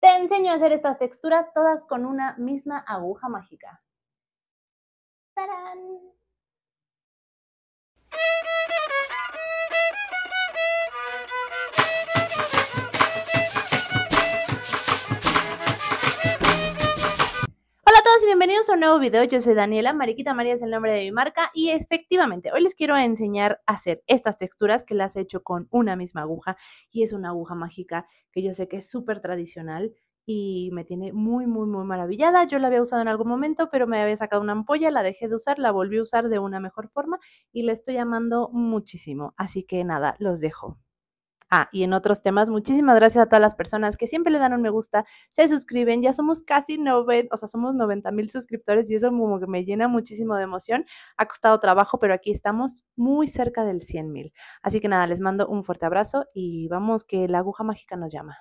Te enseño a hacer estas texturas todas con una misma aguja mágica. Bienvenidos a un nuevo video, yo soy Daniela, Mariquita María es el nombre de mi marca y efectivamente hoy les quiero enseñar a hacer estas texturas que las he hecho con una misma aguja y es una aguja mágica que yo sé que es súper tradicional y me tiene muy muy muy maravillada, yo la había usado en algún momento pero me había sacado una ampolla, la dejé de usar, la volví a usar de una mejor forma y la estoy amando muchísimo, así que nada, los dejo. Ah, y en otros temas, muchísimas gracias a todas las personas que siempre le dan un me gusta, se suscriben, ya somos casi 90, o sea, somos mil suscriptores y eso como que me llena muchísimo de emoción. Ha costado trabajo, pero aquí estamos muy cerca del 100 mil. Así que nada, les mando un fuerte abrazo y vamos que la aguja mágica nos llama.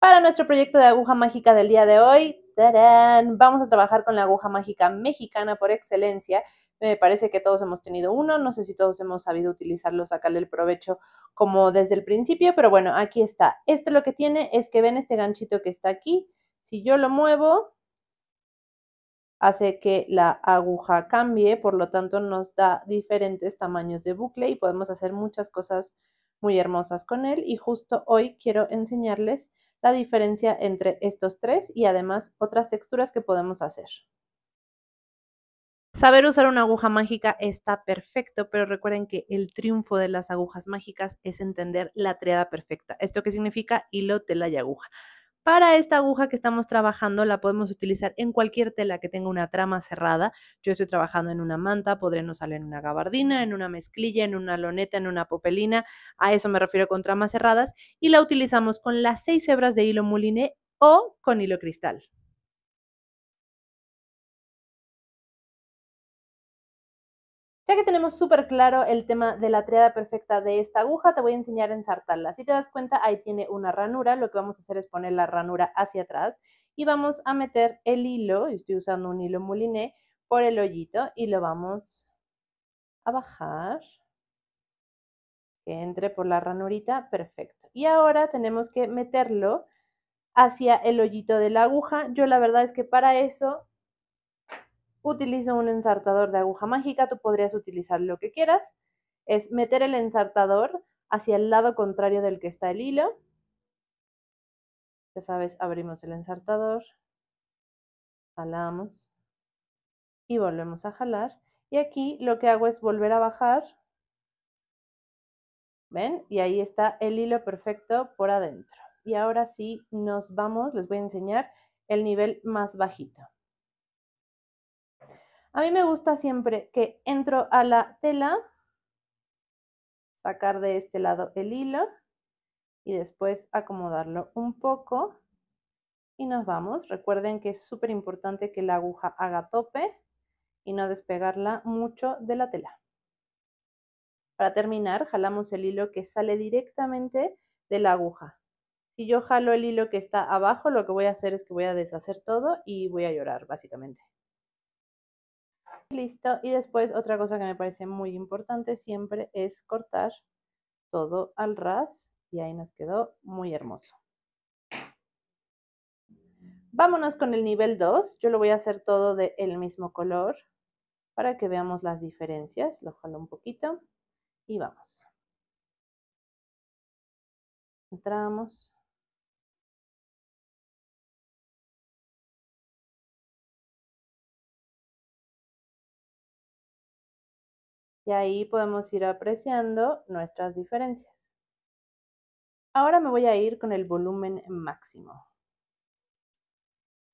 Para nuestro proyecto de aguja mágica del día de hoy, vamos a trabajar con la aguja mágica mexicana por excelencia me parece que todos hemos tenido uno, no sé si todos hemos sabido utilizarlo, sacarle el provecho como desde el principio, pero bueno, aquí está. Este lo que tiene es que ven este ganchito que está aquí. Si yo lo muevo, hace que la aguja cambie, por lo tanto nos da diferentes tamaños de bucle y podemos hacer muchas cosas muy hermosas con él y justo hoy quiero enseñarles la diferencia entre estos tres y además otras texturas que podemos hacer. Saber usar una aguja mágica está perfecto, pero recuerden que el triunfo de las agujas mágicas es entender la triada perfecta. ¿Esto qué significa? Hilo, tela y aguja. Para esta aguja que estamos trabajando la podemos utilizar en cualquier tela que tenga una trama cerrada. Yo estoy trabajando en una manta, podré salir en una gabardina, en una mezclilla, en una loneta, en una popelina. A eso me refiero con tramas cerradas. Y la utilizamos con las seis hebras de hilo mouliné o con hilo cristal. Ya que tenemos súper claro el tema de la triada perfecta de esta aguja, te voy a enseñar a ensartarla. Si te das cuenta, ahí tiene una ranura. Lo que vamos a hacer es poner la ranura hacia atrás y vamos a meter el hilo, yo estoy usando un hilo mouliné, por el hoyito y lo vamos a bajar. Que entre por la ranurita, perfecto. Y ahora tenemos que meterlo hacia el hoyito de la aguja. Yo la verdad es que para eso utilizo un ensartador de aguja mágica, tú podrías utilizar lo que quieras, es meter el ensartador hacia el lado contrario del que está el hilo. Ya sabes, abrimos el ensartador, jalamos y volvemos a jalar. Y aquí lo que hago es volver a bajar. ¿Ven? Y ahí está el hilo perfecto por adentro. Y ahora sí nos vamos, les voy a enseñar el nivel más bajito. A mí me gusta siempre que entro a la tela, sacar de este lado el hilo y después acomodarlo un poco y nos vamos. Recuerden que es súper importante que la aguja haga tope y no despegarla mucho de la tela. Para terminar, jalamos el hilo que sale directamente de la aguja. Si yo jalo el hilo que está abajo, lo que voy a hacer es que voy a deshacer todo y voy a llorar, básicamente listo. Y después otra cosa que me parece muy importante siempre es cortar todo al ras y ahí nos quedó muy hermoso. Vámonos con el nivel 2. Yo lo voy a hacer todo de el mismo color para que veamos las diferencias. Lo jalo un poquito y vamos. Entramos. y ahí podemos ir apreciando nuestras diferencias. Ahora me voy a ir con el volumen máximo.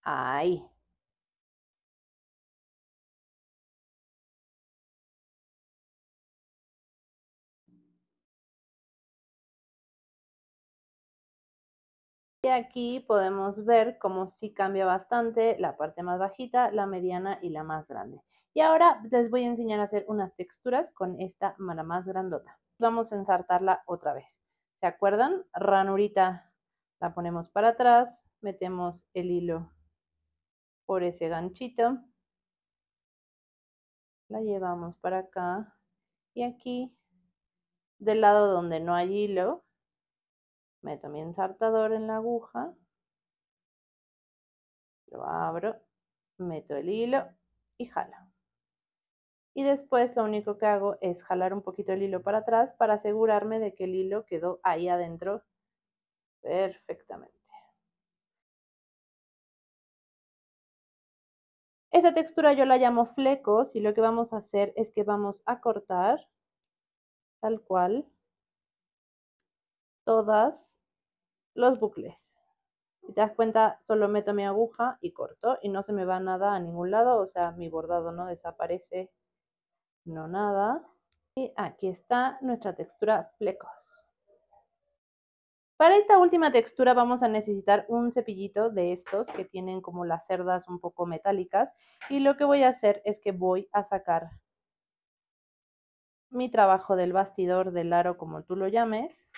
Ahí. Y aquí podemos ver cómo sí cambia bastante la parte más bajita, la mediana y la más grande. Y ahora les voy a enseñar a hacer unas texturas con esta mala más grandota. Vamos a ensartarla otra vez. ¿Se acuerdan? Ranurita la ponemos para atrás, metemos el hilo por ese ganchito, la llevamos para acá y aquí del lado donde no hay hilo, meto mi ensartador en la aguja, lo abro, meto el hilo y jalo y después lo único que hago es jalar un poquito el hilo para atrás para asegurarme de que el hilo quedó ahí adentro perfectamente. Esta textura yo la llamo flecos y lo que vamos a hacer es que vamos a cortar tal cual todas los bucles. Si te das cuenta, solo meto mi aguja y corto y no se me va nada a ningún lado, o sea, mi bordado no desaparece no nada. Y aquí está nuestra textura flecos. Para esta última textura vamos a necesitar un cepillito de estos que tienen como las cerdas un poco metálicas y lo que voy a hacer es que voy a sacar mi trabajo del bastidor, del aro como tú lo llames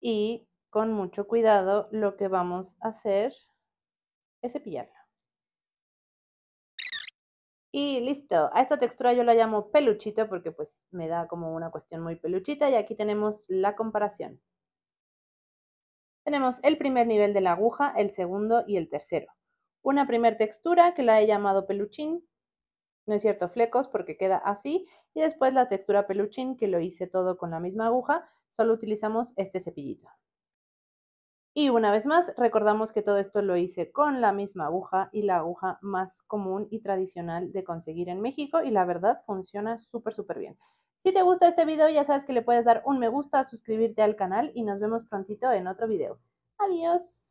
y con mucho cuidado lo que vamos a hacer es cepillarlo. Y listo, a esta textura yo la llamo peluchito porque pues me da como una cuestión muy peluchita y aquí tenemos la comparación. Tenemos el primer nivel de la aguja, el segundo y el tercero. Una primer textura que la he llamado peluchín, no es cierto, flecos porque queda así. Y después la textura peluchín que lo hice todo con la misma aguja, solo utilizamos este cepillito. Y una vez más, recordamos que todo esto lo hice con la misma aguja y la aguja más común y tradicional de conseguir en México y la verdad funciona súper, súper bien. Si te gusta este video, ya sabes que le puedes dar un me gusta, suscribirte al canal y nos vemos prontito en otro video. Adiós.